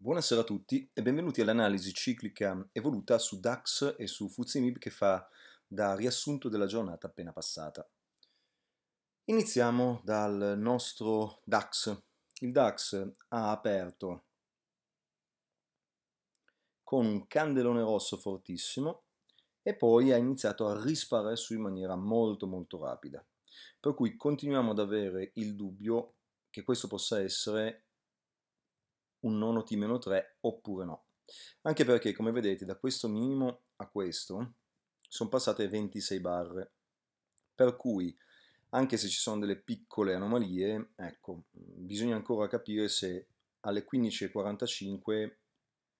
Buonasera a tutti e benvenuti all'analisi ciclica evoluta su DAX e su Fuzimib che fa da riassunto della giornata appena passata. Iniziamo dal nostro DAX. Il DAX ha aperto con un candelone rosso fortissimo e poi ha iniziato a risparare su in maniera molto molto rapida. Per cui continuiamo ad avere il dubbio che questo possa essere un nono t 3 oppure no. Anche perché, come vedete, da questo minimo a questo sono passate 26 barre. Per cui, anche se ci sono delle piccole anomalie, ecco, bisogna ancora capire se alle 15.45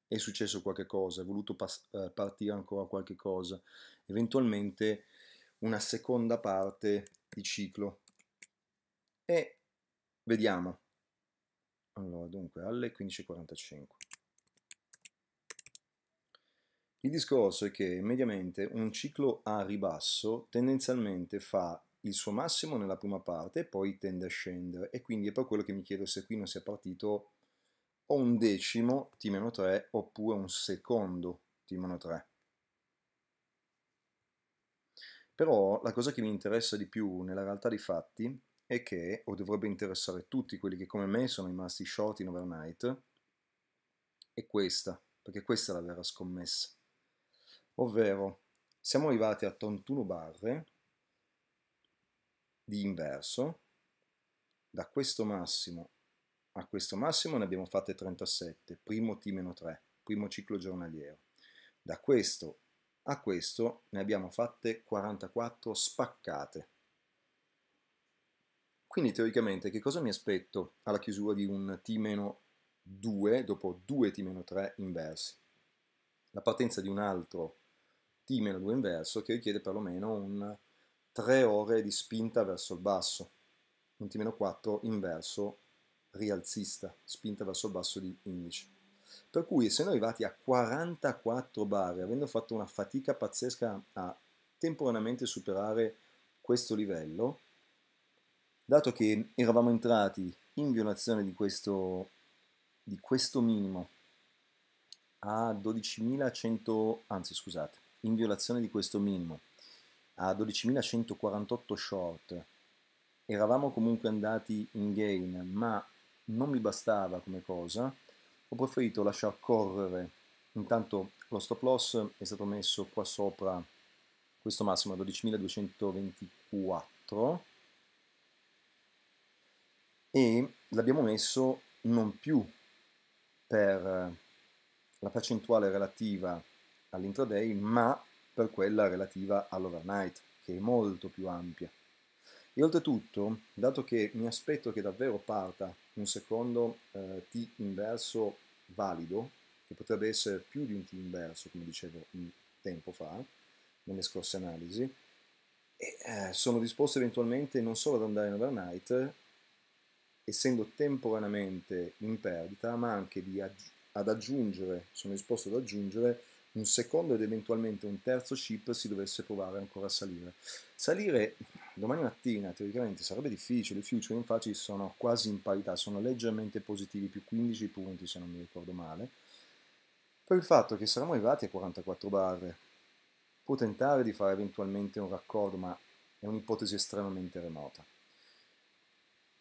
è successo qualche cosa, è voluto eh, partire ancora qualche cosa, eventualmente una seconda parte di ciclo. E vediamo. Allora, dunque, alle 15.45. Il discorso è che mediamente un ciclo a ribasso tendenzialmente fa il suo massimo nella prima parte e poi tende a scendere e quindi è per quello che mi chiedo se qui non sia partito o un decimo T-3 oppure un secondo T-3. Però la cosa che mi interessa di più nella realtà dei fatti e che, o dovrebbe interessare tutti quelli che come me sono rimasti short in overnight, è questa, perché questa è la vera scommessa. Ovvero, siamo arrivati a 31 barre di inverso, da questo massimo a questo massimo ne abbiamo fatte 37, primo T-3, primo ciclo giornaliero. Da questo a questo ne abbiamo fatte 44 spaccate. Quindi teoricamente che cosa mi aspetto alla chiusura di un T-2 dopo 2 T-3 inversi? La partenza di un altro T-2 inverso che richiede perlomeno un 3 ore di spinta verso il basso, un T-4 inverso rialzista, spinta verso il basso di indice. Per cui essendo arrivati a 44 bar, avendo fatto una fatica pazzesca a temporaneamente superare questo livello, dato che eravamo entrati in violazione di questo, di questo minimo a 12.100, anzi scusate, in violazione di questo minimo a 12.148 short, eravamo comunque andati in gain, ma non mi bastava come cosa, ho preferito lasciar correre, intanto lo stop loss è stato messo qua sopra questo massimo a 12.224, e l'abbiamo messo non più per eh, la percentuale relativa all'intraday, ma per quella relativa all'overnight, che è molto più ampia. E oltretutto, dato che mi aspetto che davvero parta un secondo eh, T inverso valido, che potrebbe essere più di un T inverso, come dicevo un tempo fa, nelle scorse analisi, e, eh, sono disposto eventualmente non solo ad andare in overnight, essendo temporaneamente in perdita, ma anche di aggi- ad aggiungere, sono disposto ad aggiungere un secondo ed eventualmente un terzo chip si dovesse provare ancora a salire. Salire domani mattina teoricamente sarebbe difficile, i future infatti sono quasi in parità, sono leggermente positivi, più 15 punti se non mi ricordo male, per il fatto che saremmo arrivati a 44 barre. Può tentare di fare eventualmente un raccordo, ma è un'ipotesi estremamente remota.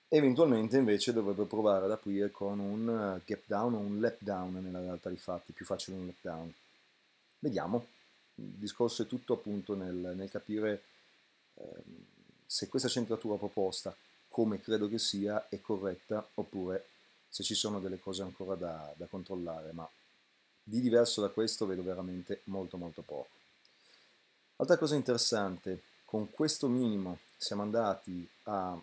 Eventualmente invece dovrebbe provare ad aprire con un eh, gap down o un lap down nella realtà di fatti, più facile un lap down. Vediamo, il discorso è tutto appunto nel, nel capire eh, se questa centratura proposta, come credo che sia, è corretta oppure se ci sono delle cose ancora da, da controllare, ma di diverso da questo vedo veramente molto molto poco. Altra cosa interessante, con questo minimo siamo andati a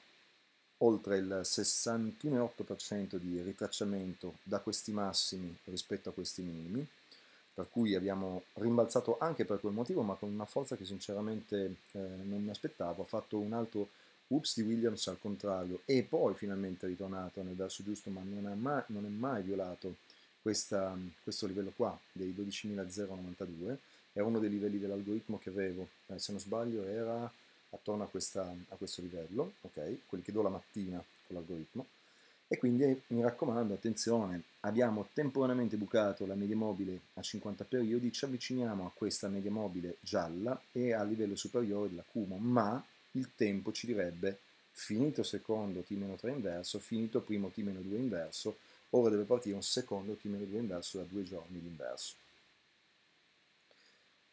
oltre il 61,8% di ritracciamento da questi massimi rispetto a questi minimi, per cui abbiamo rimbalzato anche per quel motivo, ma con una forza che sinceramente eh, non mi aspettavo, ha fatto un altro ups di Williams al contrario e poi finalmente è ritornato nel verso giusto, ma non, ha mai, non è mai violato questa, questo livello qua dei 12.092, era uno dei livelli dell'algoritmo che avevo, eh, se non sbaglio era attorno a, questa, a questo livello, okay? quelli che do la mattina con l'algoritmo, e quindi eh, mi raccomando, attenzione, abbiamo temporaneamente bucato la media mobile a 50 periodi, ci avviciniamo a questa media mobile gialla e al livello superiore dell'acumo, ma il tempo ci direbbe finito secondo T-3 inverso, finito primo T-2 inverso, ora deve partire un secondo T-2 inverso da due giorni l'inverso.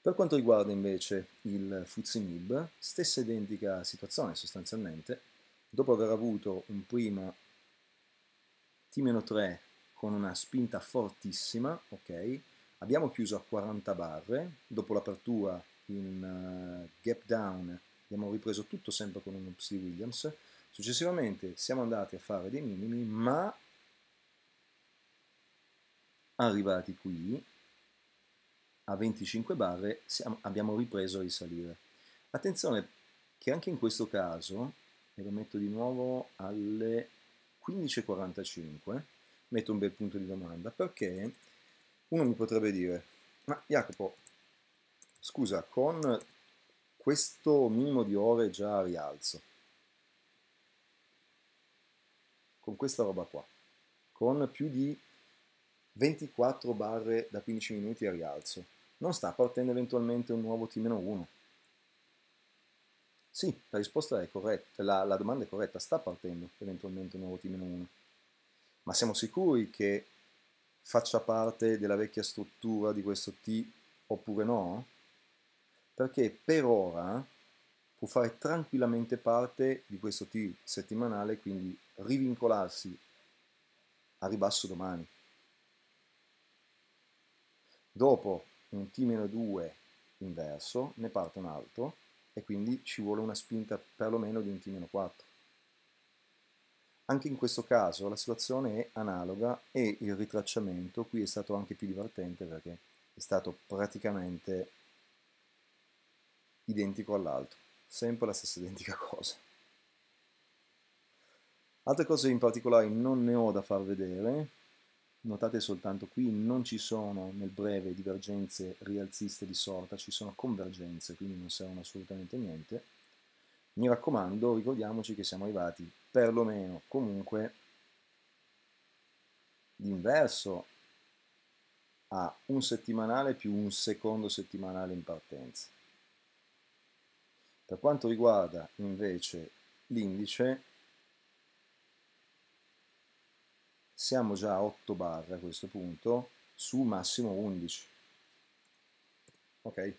Per quanto riguarda invece il Fuzimib, stessa identica situazione sostanzialmente, dopo aver avuto un primo T-3 con una spinta fortissima, ok, abbiamo chiuso a 40 barre, dopo l'apertura in uh, eh, gap down abbiamo ripreso tutto sempre con un Psy Williams, successivamente siamo andati a fare dei minimi, ma arrivati qui a 25 barre siamo, abbiamo ripreso a risalire. Attenzione che anche in questo caso, e lo metto di nuovo alle 15.45, metto un bel punto di domanda, perché uno mi potrebbe dire, ma Jacopo, scusa, con questo minimo di ore già a rialzo, con questa roba qua, con più di 24 barre da 15 minuti a rialzo. Non sta partendo eventualmente un nuovo T-1? Sì, la risposta è corretta, la, la domanda è corretta, sta partendo eventualmente un nuovo T-1. Ma siamo sicuri che faccia parte della vecchia struttura di questo T oppure no? Perché per ora può fare tranquillamente parte di questo T settimanale, quindi rivincolarsi a ribasso domani. Dopo un T-2 inverso ne parte un altro e quindi ci vuole una spinta perlomeno di un T-4. Anche in questo caso la situazione è analoga e il ritracciamento qui è stato anche più divertente perché è stato praticamente identico all'altro, sempre la stessa identica cosa. Altre cose in particolare non ne ho da far vedere, Notate soltanto qui non ci sono nel breve divergenze rialziste di sorta, ci sono convergenze, quindi non servono assolutamente niente. Mi raccomando, ricordiamoci che siamo arrivati perlomeno comunque l'inverso a un settimanale più un secondo settimanale in partenza. Per quanto riguarda invece l'indice, siamo già a 8 barre a questo punto su massimo 11 ok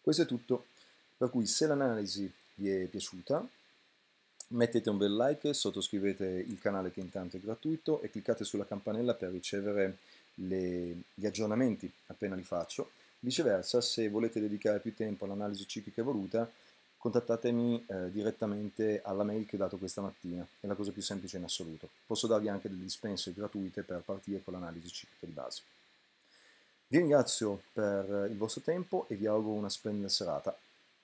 questo è tutto per cui se l'analisi vi è piaciuta mettete un bel like sottoscrivete il canale che intanto è gratuito e cliccate sulla campanella per ricevere le, gli aggiornamenti appena li faccio viceversa se volete dedicare più tempo all'analisi ciclica evoluta contattatemi eh, direttamente alla mail che ho dato questa mattina, è la cosa più semplice in assoluto. Posso darvi anche delle dispense gratuite per partire con l'analisi ciclica di base. Vi ringrazio per eh, il vostro tempo e vi auguro una splendida serata.